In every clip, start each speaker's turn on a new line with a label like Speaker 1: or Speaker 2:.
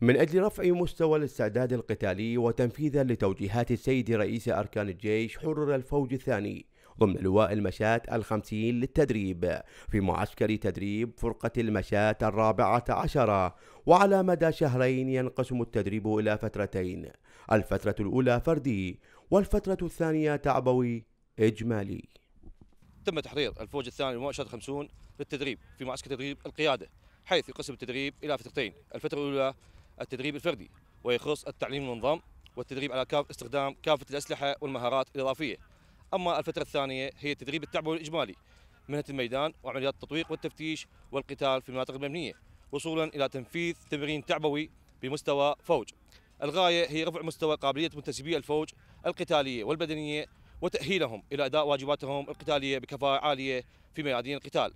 Speaker 1: من أجل رفع مستوى الاستعداد القتالي وتنفيذا لتوجيهات السيد رئيس أركان الجيش حرر الفوج الثاني ضمن لواء المشاة الخمسين للتدريب في معسكر تدريب فرقة المشاة الرابعة عشرة وعلى مدى شهرين ينقسم التدريب إلى فترتين الفترة الأولى فردي والفترة الثانية تعبوي إجمالي
Speaker 2: تم تحرير الفوج الثاني لمؤشر 50 للتدريب في معسكر تدريب القيادة حيث يقسم التدريب إلى فترتين الفترة الأولى التدريب الفردي ويخص التعليم المنظم والتدريب على كاف استخدام كافة الأسلحة والمهارات الإضافية أما الفترة الثانية هي التدريب التعبوي الإجمالي مهنة الميدان وعمليات التطويق والتفتيش والقتال في المناطق المبنية وصولا إلى تنفيذ تمرين تعبوي بمستوى فوج الغاية هي رفع مستوى قابلية منتسبي الفوج القتالية والبدنية وتأهيلهم إلى أداء واجباتهم القتالية بكفاءة عالية في ميادين القتال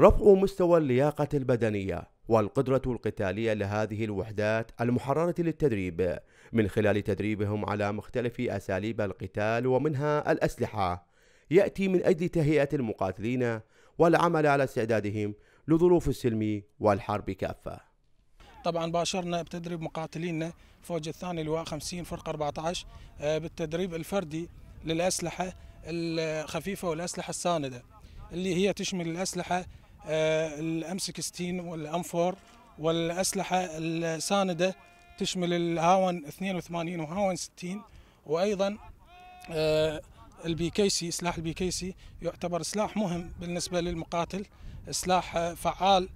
Speaker 1: رفع مستوى اللياقة البدنية والقدرة القتالية لهذه الوحدات المحررة للتدريب من خلال تدريبهم على مختلف أساليب القتال ومنها الأسلحة يأتي من أجل تهيئة المقاتلين والعمل على استعدادهم لظروف السلم والحرب كافة
Speaker 3: طبعا باشرنا بتدريب مقاتلينا فوج الثاني لواء 50 فرقة 14 آه، بالتدريب الفردي للأسلحة الخفيفة والأسلحة الساندة اللي هي تشمل الأسلحة الام 16 والام 4 والاسلحه السانده تشمل الهاون 82 وهاون 60 وايضا آه، البي كي سي سلاح البي كي سي يعتبر سلاح مهم بالنسبه للمقاتل سلاح فعال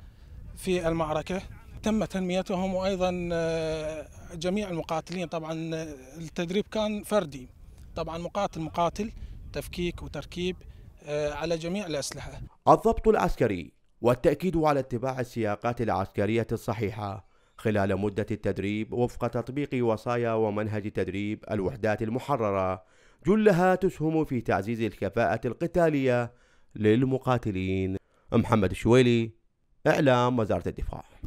Speaker 3: في المعركه تم تنميتهم وايضا آه، جميع المقاتلين طبعا آه، التدريب كان فردي طبعا مقاتل مقاتل تفكيك وتركيب على جميع الاسلحه
Speaker 1: الضبط العسكري والتأكيد على اتباع السياقات العسكرية الصحيحة خلال مدة التدريب وفق تطبيق وصايا ومنهج تدريب الوحدات المحررة جلها تسهم في تعزيز الكفاءة القتالية للمقاتلين محمد الشويلي إعلام وزارة الدفاع